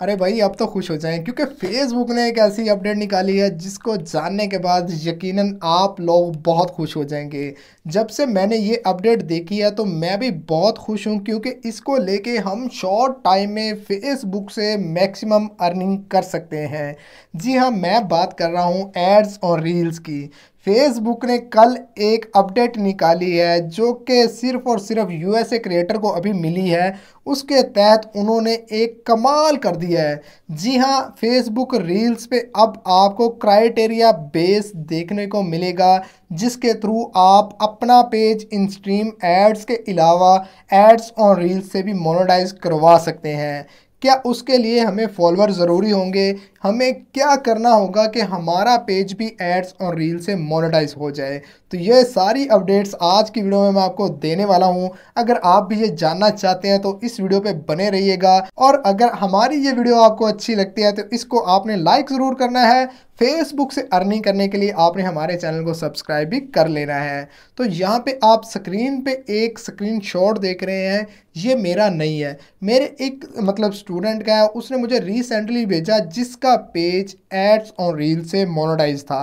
अरे भाई अब तो खुश हो जाए क्योंकि फेसबुक ने एक ऐसी अपडेट निकाली है जिसको जानने के बाद यकीनन आप लोग बहुत खुश हो जाएंगे जब से मैंने ये अपडेट देखी है तो मैं भी बहुत खुश हूँ क्योंकि इसको लेके हम शॉर्ट टाइम में फेसबुक से मैक्सिमम अर्निंग कर सकते हैं जी हाँ मैं बात कर रहा हूँ एड्स और रील्स की फेसबुक ने कल एक अपडेट निकाली है जो कि सिर्फ और सिर्फ यूएसए क्रिएटर को अभी मिली है उसके तहत उन्होंने एक कमाल कर दिया है जी हाँ फेसबुक रील्स पे अब आपको क्राइटेरिया बेस देखने को मिलेगा जिसके थ्रू आप अपना पेज इन स्ट्रीम एड्स के अलावा एड्स ऑन रील्स से भी मोनोटाइज करवा सकते हैं क्या उसके लिए हमें फॉलोअर ज़रूरी होंगे हमें क्या करना होगा कि हमारा पेज भी एड्स और रील से मोनेटाइज हो जाए तो ये सारी अपडेट्स आज की वीडियो में मैं आपको देने वाला हूँ अगर आप भी ये जानना चाहते हैं तो इस वीडियो पे बने रहिएगा और अगर हमारी ये वीडियो आपको अच्छी लगती है तो इसको आपने लाइक ज़रूर करना है फेसबुक से अर्निंग करने के लिए आपने हमारे चैनल को सब्सक्राइब भी कर लेना है तो यहाँ पे आप स्क्रीन पे एक स्क्रीनशॉट देख रहे हैं ये मेरा नहीं है मेरे एक मतलब स्टूडेंट का है उसने मुझे रिसेंटली भेजा जिसका का पेज एड्स ऑन रील से मोनोटाइज था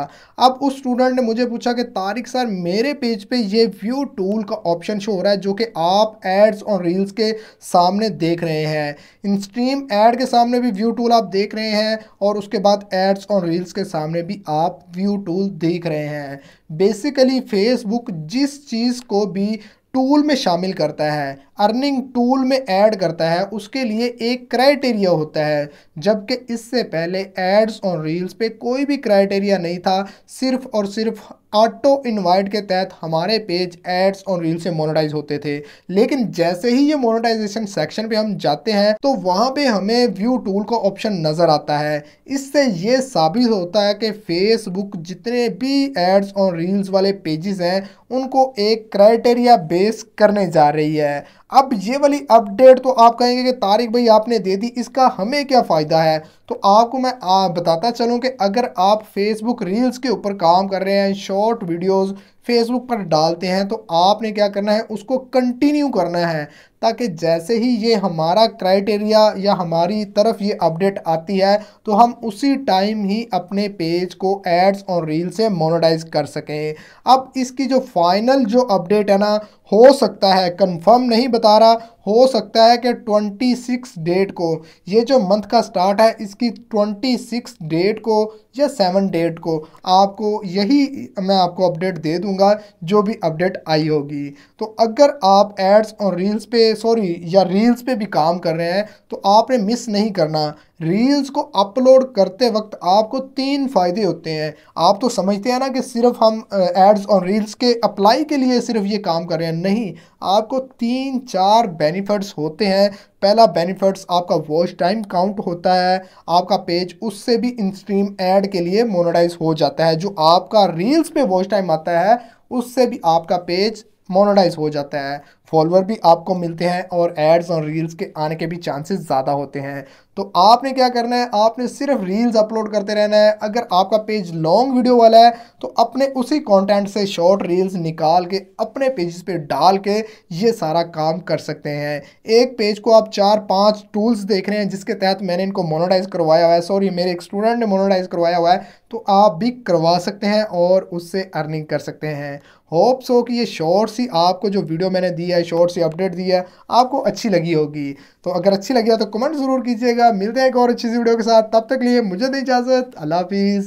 अब उस स्टूडेंट ने मुझे पूछा कि तारिक सर मेरे पेज पे ये व्यू टूल का ऑप्शन शो हो रहा है जो कि आप एड्स ऑन रील्स के सामने देख रहे हैं इन स्ट्रीम एड के सामने भी व्यू टूल आप देख रहे हैं और उसके बाद एड्स ऑन रील्स के सामने भी आप व्यू टूल देख रहे हैं बेसिकली फेसबुक जिस चीज़ को भी टूल में शामिल करता है अर्निंग टूल में ऐड करता है उसके लिए एक क्राइटेरिया होता है जबकि इससे पहले एड्स और रील्स पे कोई भी क्राइटेरिया नहीं था सिर्फ और सिर्फ ऑटो इनवाइट के तहत हमारे पेज एड्स और रील से मोनेटाइज होते थे लेकिन जैसे ही ये मोनेटाइजेशन सेक्शन पे हम जाते हैं तो वहाँ पे हमें व्यू टूल का ऑप्शन नज़र आता है इससे ये साबित होता है कि फेसबुक जितने भी एड्स और रील्स वाले पेजेस हैं उनको एक क्राइटेरिया बेस करने जा रही है अब ये वाली अपडेट तो आप कहेंगे कि तारिक भाई आपने दे दी इसका हमें क्या फ़ायदा है तो आपको मैं आ, बताता चलूँ कि अगर आप फेसबुक रील्स के ऊपर काम कर रहे हैं शॉर्ट वीडियोस फेसबुक पर डालते हैं तो आपने क्या करना है उसको कंटिन्यू करना है ताकि जैसे ही ये हमारा क्राइटेरिया या हमारी तरफ ये अपडेट आती है तो हम उसी टाइम ही अपने पेज को एड्स और रील से मोनोटाइज कर सकें अब इसकी जो फाइनल जो अपडेट है ना हो सकता है कंफर्म नहीं बता रहा हो सकता है कि 26 डेट को ये जो मंथ का स्टार्ट है इसकी 26 डेट को या सेवन डेट को आपको यही मैं आपको अपडेट दे दूंगा जो भी अपडेट आई होगी तो अगर आप एड्स और रील्स पे सॉरी या रील्स पे भी काम कर रहे हैं तो आपने मिस नहीं करना रील्स को अपलोड करते वक्त आपको तीन फ़ायदे होते हैं आप तो समझते हैं ना कि सिर्फ हम एड्स और रील्स के अप्लाई के लिए सिर्फ ये काम कर रहे हैं नहीं आपको तीन चार बेनिफिट्स होते हैं पहला बेनिफिट्स आपका वॉच टाइम काउंट होता है आपका पेज उससे भी इंस्ट्रीम एड के लिए मोनोटाइज हो जाता है जो आपका रील्स पे वॉच टाइम आता है उससे भी आपका पेज मोनोटाइज हो जाता है फॉलोअर भी आपको मिलते हैं और एड्स और रील्स के आने के भी चांसेस ज़्यादा होते हैं तो आपने क्या करना है आपने सिर्फ रील्स अपलोड करते रहना है अगर आपका पेज लॉन्ग वीडियो वाला है तो अपने उसी कंटेंट से शॉर्ट रील्स निकाल के अपने पेजेस पे डाल के ये सारा काम कर सकते हैं एक पेज को आप चार पांच टूल्स देख रहे हैं जिसके तहत मैंने इनको मोनोटाइज करवाया हुआ है सॉरी मेरे एक स्टूडेंट ने मोनोटाइज करवाया हुआ है तो आप भी करवा सकते हैं और उससे अर्निंग कर सकते हैं होप्स हो कि ये शॉर्ट्स ही आपको जो वीडियो मैंने दी है शॉर्ट से अपडेट दिया आपको अच्छी लगी होगी तो अगर अच्छी लगी तो कमेंट ज़रूर कीजिएगा मिलते हैं एक और अच्छी सी वीडियो के साथ तब तक लिए मुझे नहीं इजाज़त अल्लाह हाफिज़